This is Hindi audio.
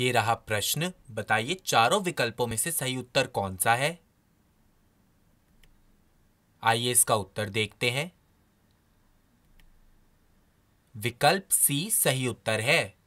ये रहा प्रश्न बताइए चारों विकल्पों में से सही उत्तर कौन सा है आइए इसका उत्तर देखते हैं विकल्प सी सही उत्तर है